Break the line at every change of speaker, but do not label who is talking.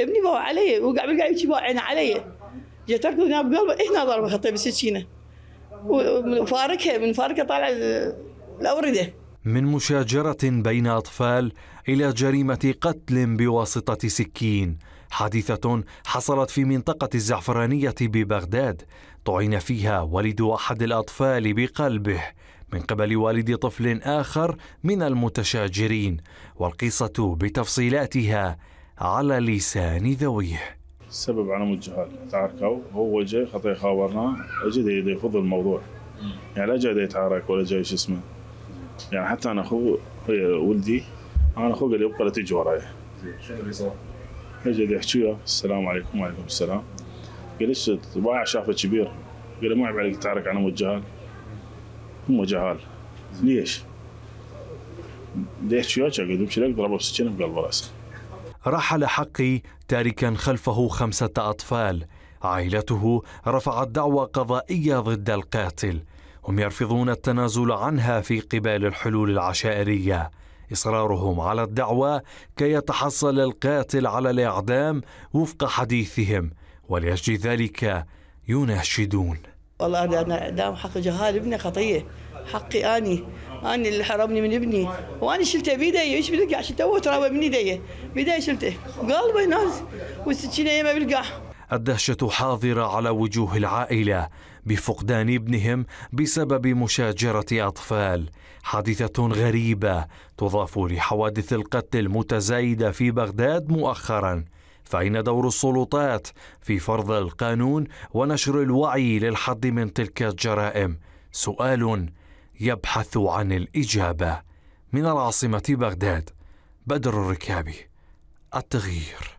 ابني ما هو علي وقع بالقاع يبكي عين علي جيت اركض هنا بقلبه إيه هنا ضربه خطيه بالسكينه وفاركها من فاركه طالع الاورده
من مشاجرة بين أطفال إلى جريمة قتل بواسطة سكين حادثة حصلت في منطقة الزعفرانية ببغداد طعن فيها والد أحد الأطفال بقلبه من قبل والد طفل آخر من المتشاجرين والقصة بتفصيلاتها على لسان ذويه
السبب على مود جهال تعاركوا هو جاي خطي خاورنا اجى يفض الموضوع يعني لا جاي يتعارك ولا جاي شو اسمه يعني حتى انا اخوه إيه، ولدي انا اخوه قال يبقى لا تجي وراي شنو اللي صار؟ اجى يحكي وياه السلام عليكم وعليكم السلام قال ايش ضايع شافه كبير قال له ما يعيب عليك تعارك على مود جهال هم جهال ليش؟ ليش وياه قاعد يمشي لك ضربه بسكينه بقلب راسه
رحل حقي تاركا خلفه خمسة أطفال عائلته رفعت دعوى قضائية ضد القاتل هم يرفضون التنازل عنها في قبال الحلول العشائرية إصرارهم على الدعوى كي يتحصل القاتل على الإعدام وفق حديثهم ولأجل ذلك يناشدون
والله أنا إعدام حق جهال ابني خطية حقي أني انا اللي حرمني من ابني وانا شلته بيدي ايش بلقى عشان توه ترابه من ايدي بيدي شلته قلبه ناس والسكينه ما بالقاع
الدهشة حاضرة على وجوه العائلة بفقدان ابنهم بسبب مشاجرة أطفال حادثة غريبة تضاف لحوادث القتل المتزايدة في بغداد مؤخرا فأين دور السلطات في فرض القانون ونشر الوعي للحد من تلك الجرائم؟ سؤال يبحث عن الإجابة من العاصمة بغداد بدر الركابي التغيير